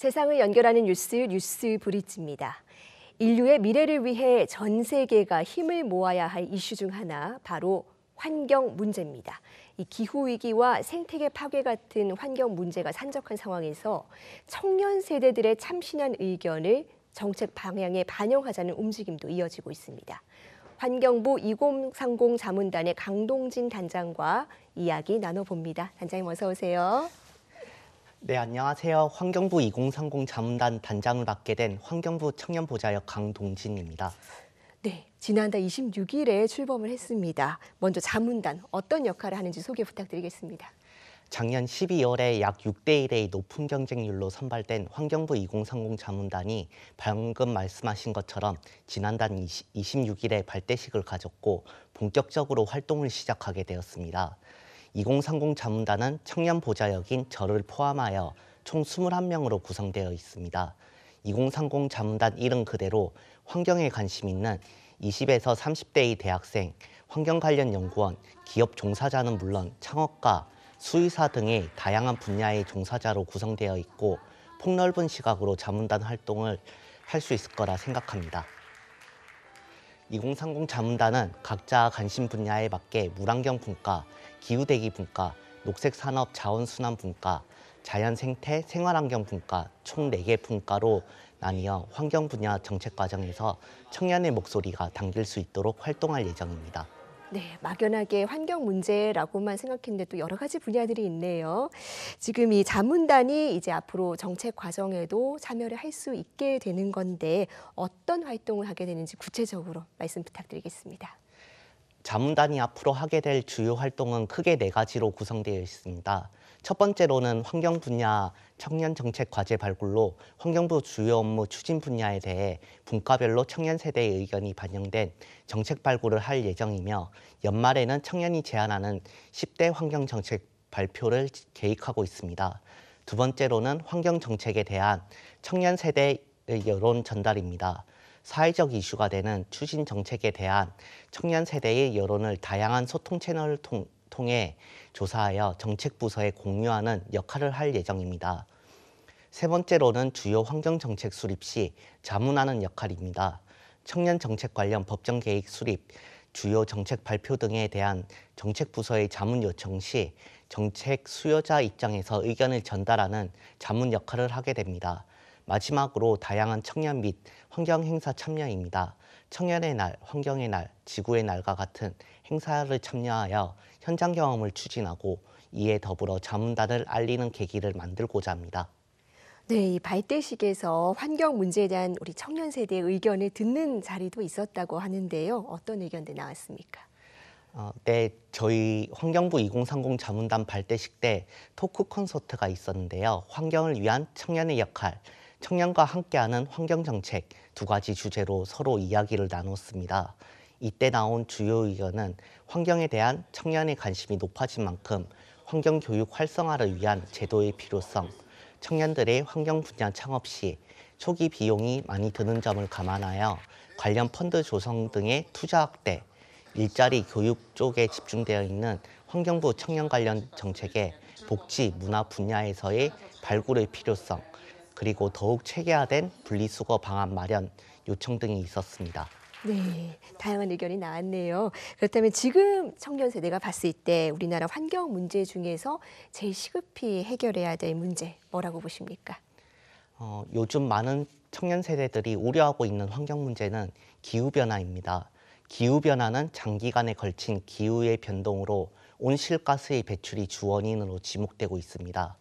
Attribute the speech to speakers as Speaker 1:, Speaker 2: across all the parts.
Speaker 1: 세상을 연결하는 뉴스 뉴스 브릿지입니다. 인류의 미래를 위해 전 세계가 힘을 모아야 할 이슈 중 하나 바로 환경 문제입니다. 이 기후 위기와 생태계 파괴 같은 환경 문제가 산적한 상황에서 청년 세대들의 참신한 의견을 정책 방향에 반영하자는 움직임도 이어지고 있습니다. 환경부 2030 자문단의 강동진 단장과 이야기 나눠봅니다. 단장님 어서 오세요.
Speaker 2: 네, 안녕하세요. 환경부 2030 자문단 단장을 맡게 된 환경부 청년보좌역 강동진입니다.
Speaker 1: 네, 지난달 26일에 출범을 했습니다. 먼저 자문단 어떤 역할을 하는지 소개 부탁드리겠습니다.
Speaker 2: 작년 12월에 약 6대 1의 높은 경쟁률로 선발된 환경부 2030 자문단이 방금 말씀하신 것처럼 지난달 20, 26일에 발대식을 가졌고 본격적으로 활동을 시작하게 되었습니다. 2030 자문단은 청년 보좌역인 저를 포함하여 총 21명으로 구성되어 있습니다. 2030 자문단 이름 그대로 환경에 관심 있는 20에서 30대의 대학생, 환경 관련 연구원, 기업 종사자는 물론 창업가, 수의사 등의 다양한 분야의 종사자로 구성되어 있고 폭넓은 시각으로 자문단 활동을 할 수 있을 거라 생각합니다. 2030 자문단은 각자 관심 분야에 맞게 물환경 분과, 기후대기 분과, 녹색산업 자원순환 분과, 자연생태 생활환경 분과 총 네 개 분과로 나뉘어 환경 분야 정책 과정에서 청년의 목소리가 담길 수 있도록 활동할 예정입니다.
Speaker 1: 네, 막연하게 환경 문제라고만 생각했는데 또 여러 가지 분야들이 있네요. 지금 이 자문단이 이제 앞으로 정책 과정에도 참여를 할 수 있게 되는 건데 어떤 활동을 하게 되는지 구체적으로 말씀 부탁드리겠습니다.
Speaker 2: 자문단이 앞으로 하게 될 주요 활동은 크게 네 가지로 구성되어 있습니다. 첫 번째로는 환경 분야 청년 정책 과제 발굴로 환경부 주요 업무 추진 분야에 대해 분과별로 청년 세대의 의견이 반영된 정책 발굴을 할 예정이며 연말에는 청년이 제안하는 10대 환경 정책 발표를 계획하고 있습니다. 두 번째로는 환경 정책에 대한 청년 세대의 여론 전달입니다. 사회적 이슈가 되는 추진 정책에 대한 청년 세대의 여론을 다양한 소통 채널을 통, 통해 조사하여 정책 부서에 공유하는 역할을 할 예정입니다. 세 번째로는 주요 환경 정책 수립 시 자문하는 역할입니다. 청년 정책 관련 법정 계획 수립, 주요 정책 발표 등에 대한 정책 부서의 자문 요청 시 정책 수요자 입장에서 의견을 전달하는 자문 역할을 하게 됩니다. 마지막으로 다양한 청년 및 환경 행사 참여입니다. 청년의 날, 환경의 날, 지구의 날과 같은 행사를 참여하여 현장 경험을 추진하고 이에 더불어 자문단을 알리는 계기를 만들고자 합니다.
Speaker 1: 네, 이 발대식에서 환경 문제에 대한 우리 청년 세대의 의견을 듣는 자리도 있었다고 하는데요. 어떤 의견들 나왔습니까?
Speaker 2: 어, 네, 저희 환경부 2030 자문단 발대식 때 토크 콘서트가 있었는데요. 환경을 위한 청년의 역할, 청년과 함께하는 환경정책 두 가지 주제로 서로 이야기를 나눴습니다. 이때 나온 주요 의견은 환경에 대한 청년의 관심이 높아진 만큼 환경교육 활성화를 위한 제도의 필요성, 청년들의 환경 분야 창업 시 초기 비용이 많이 드는 점을 감안하여 관련 펀드 조성 등의 투자 확대, 일자리 교육 쪽에 집중되어 있는 환경부 청년 관련 정책의 복지 문화 분야에서의 발굴의 필요성, 그리고 더욱 체계화된 분리수거 방안 마련 요청 등이 있었습니다.
Speaker 1: 네, 다양한 의견이 나왔네요. 그렇다면 지금 청년 세대가 봤을 때 우리나라 환경 문제 중에서 제일 시급히 해결해야 될 문제 뭐라고 보십니까?
Speaker 2: 어, 요즘 많은 청년 세대들이 우려하고 있는 환경 문제는 기후 변화입니다. 기후 변화는 장기간에 걸친 기후의 변동으로 온실가스의 배출이 주원인으로 지목되고 있습니다.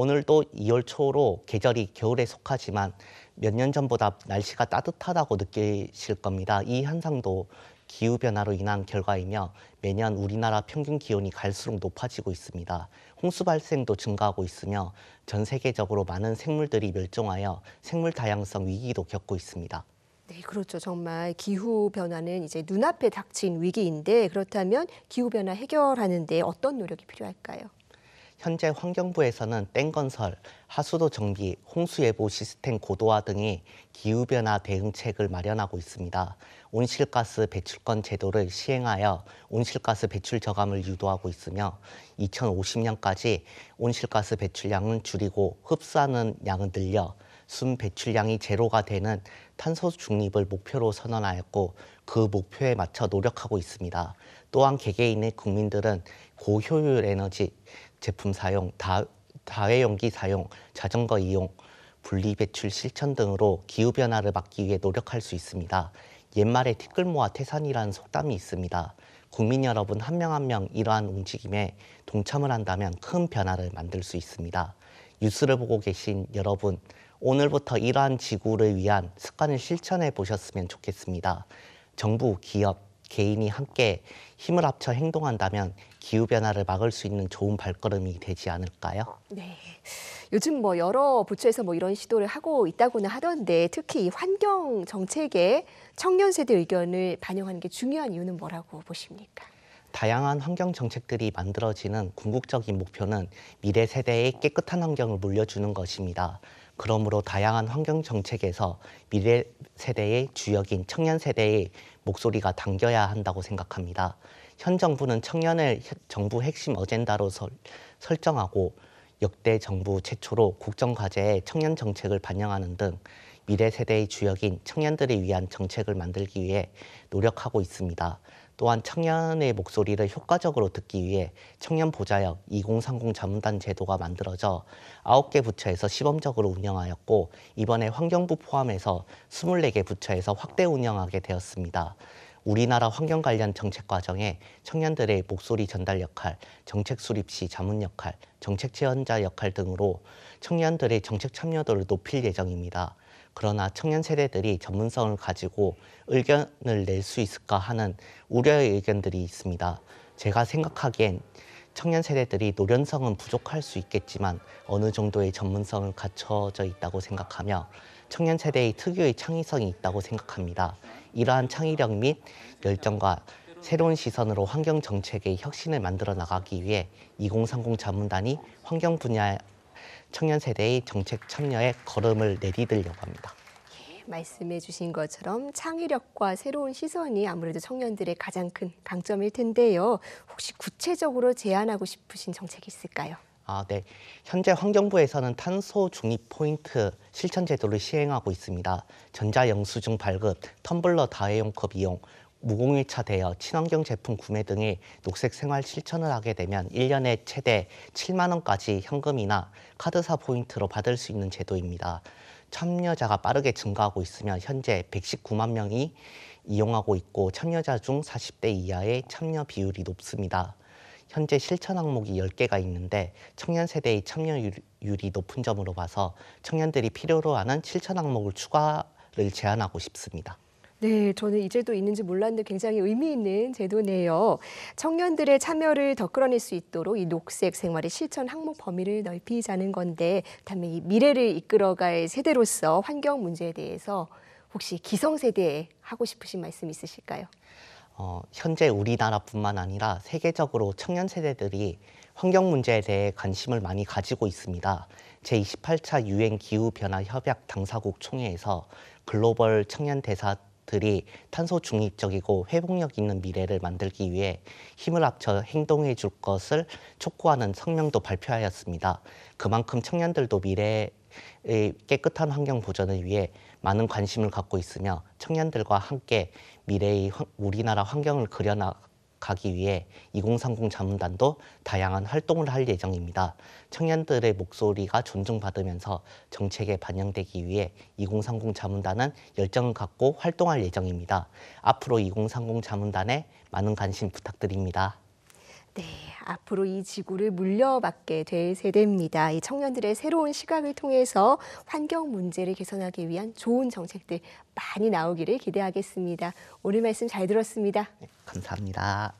Speaker 2: 오늘도 2월 초로 계절이 겨울에 속하지만 몇 년 전보다 날씨가 따뜻하다고 느끼실 겁니다. 이 현상도 기후변화로 인한 결과이며 매년 우리나라 평균 기온이 갈수록 높아지고 있습니다. 홍수 발생도 증가하고 있으며 전 세계적으로 많은 생물들이 멸종하여 생물 다양성 위기도 겪고 있습니다.
Speaker 1: 네, 그렇죠. 정말 기후 변화는 이제 눈앞에 닥친 위기인데 그렇다면 기후 변화 해결하는데 어떤 노력이 필요할까요?
Speaker 2: 현재 환경부에서는 땡건설, 하수도 정비, 홍수 예보 시스템 고도화 등이 기후변화 대응책을 마련하고 있습니다. 온실가스 배출권 제도를 시행하여 온실가스 배출 저감을 유도하고 있으며 2050년까지 온실가스 배출량은 줄이고 흡수하는 양은 늘려 순 배출량이 제로가 되는 탄소 중립을 목표로 선언하였고 그 목표에 맞춰 노력하고 있습니다. 또한 개개인의 국민들은 고효율 에너지, 제품 사용, 다, 다회용기 사용, 자전거 이용, 분리 배출 실천 등으로 기후 변화를 막기 위해 노력할 수 있습니다. 옛말에 티끌 모아 태산이라는 속담이 있습니다. 국민 여러분 한 명 한 명 이러한 움직임에 동참을 한다면 큰 변화를 만들 수 있습니다. 뉴스를 보고 계신 여러분, 오늘부터 이러한 지구를 위한 습관을 실천해 보셨으면 좋겠습니다. 정부, 기업, 개인이 함께 힘을 합쳐 행동한다면 기후 변화를 막을 수 있는 좋은 발걸음이 되지 않을까요?
Speaker 1: 네. 요즘 뭐 여러 부처에서 뭐 이런 시도를 하고 있다고는 하던데 특히 환경 정책에 청년 세대 의견을 반영하는 게 중요한 이유는 뭐라고 보십니까?
Speaker 2: 다양한 환경 정책들이 만들어지는 궁극적인 목표는 미래 세대의 깨끗한 환경을 물려주는 것입니다. 그러므로 다양한 환경 정책에서 미래 세대의 주역인 청년 세대의 목소리가 담겨야 한다고 생각합니다. 현 정부는 청년을 정부 핵심 어젠다로 설, 정하고 역대 정부 최초로 국정 과제에 청년 정책을 반영하는 등 미래 세대의 주역인 청년들을 위한 정책을 만들기 위해 노력하고 있습니다. 또한 청년의 목소리를 효과적으로 듣기 위해 청년 보좌역 2030 자문단 제도가 만들어져 9개 부처에서 시범적으로 운영하였고 이번에 환경부 포함해서 24개 부처에서 확대 운영하게 되었습니다. 우리나라 환경 관련 정책 과정에 청년들의 목소리 전달 역할, 정책 수립 시 자문 역할, 정책 지원자 역할 등으로 청년들의 정책 참여도를 높일 예정입니다. 그러나 청년 세대들이 전문성을 가지고 의견을 낼 수 있을까 하는 우려의 의견들이 있습니다. 제가 생각하기엔 청년 세대들이 노련성은 부족할 수 있겠지만 어느 정도의 전문성을 갖춰져 있다고 생각하며 청년 세대의 특유의 창의성이 있다고 생각합니다. 이러한 창의력 및 열정과 새로운 시선으로 환경 정책의 혁신을 만들어 나가기 위해 2030 자문단이 환경 분야 청년 세대의 정책 참여에 걸음을 내디들려고 합니다.
Speaker 1: 예, 말씀해 주신 것처럼 창의력과 새로운 시선이 아무래도 청년들의 가장 큰 강점일 텐데요. 혹시 구체적으로 제안하고 싶으신 정책이 있을까요?
Speaker 2: 아, 네. 현재 환경부에서는 탄소 중립 포인트 실천 제도를 시행하고 있습니다. 전자 영수증 발급, 텀블러 다회용 컵 이용, 무공일차 대여, 친환경 제품 구매 등의 녹색 생활 실천을 하게 되면 1년에 최대 7만 원까지 현금이나 카드사 포인트로 받을 수 있는 제도입니다. 참여자가 빠르게 증가하고 있으며 현재 119만 명이 이용하고 있고 참여자 중 40대 이하의 참여 비율이 높습니다. 현재 실천 항목이 10개가 있는데 청년 세대의 참여율이 높은 점으로 봐서 청년들이 필요로 하는 실천 항목을 추가를 제안하고 싶습니다.
Speaker 1: 네, 저는 이 제도 있는지 몰랐는데 굉장히 의미 있는 제도네요. 청년들의 참여를 더 끌어낼 수 있도록 이 녹색 생활의 실천 항목 범위를 넓히자는 건데, 다음에이 미래를 이끌어갈 세대로서 환경 문제에 대해서 혹시 기성세대에 하고 싶으신 말씀 있으실까요?
Speaker 2: 어, 현재 우리나라뿐만 아니라 세계적으로 청년 세대들이 환경 문제에 대해 관심을 많이 가지고 있습니다. 제28차 유엔 기후변화 협약 당사국 총회에서 글로벌 청년 대사들이 탄소 중립적이고 회복력 있는 미래를 만들기 위해 힘을 합쳐 행동해 줄 것을 촉구하는 성명도 발표하였습니다. 그만큼 청년들도 미래에 깨끗한 환경 보전을 위해 많은 관심을 갖고 있으며 청년들과 함께 미래의 우리나라 환경을 그려나가기 위해 2030 자문단도 다양한 활동을 할 예정입니다. 청년들의 목소리가 존중받으면서 정책에 반영되기 위해 2030 자문단은 열정을 갖고 활동할 예정입니다. 앞으로 2030 자문단에 많은 관심 부탁드립니다.
Speaker 1: 네, 앞으로 이 지구를 물려받게 될 세대입니다. 이 청년들의 새로운 시각을 통해서 환경 문제를 개선하기 위한 좋은 정책들 많이 나오기를 기대하겠습니다. 오늘 말씀 잘 들었습니다. 네,
Speaker 2: 감사합니다.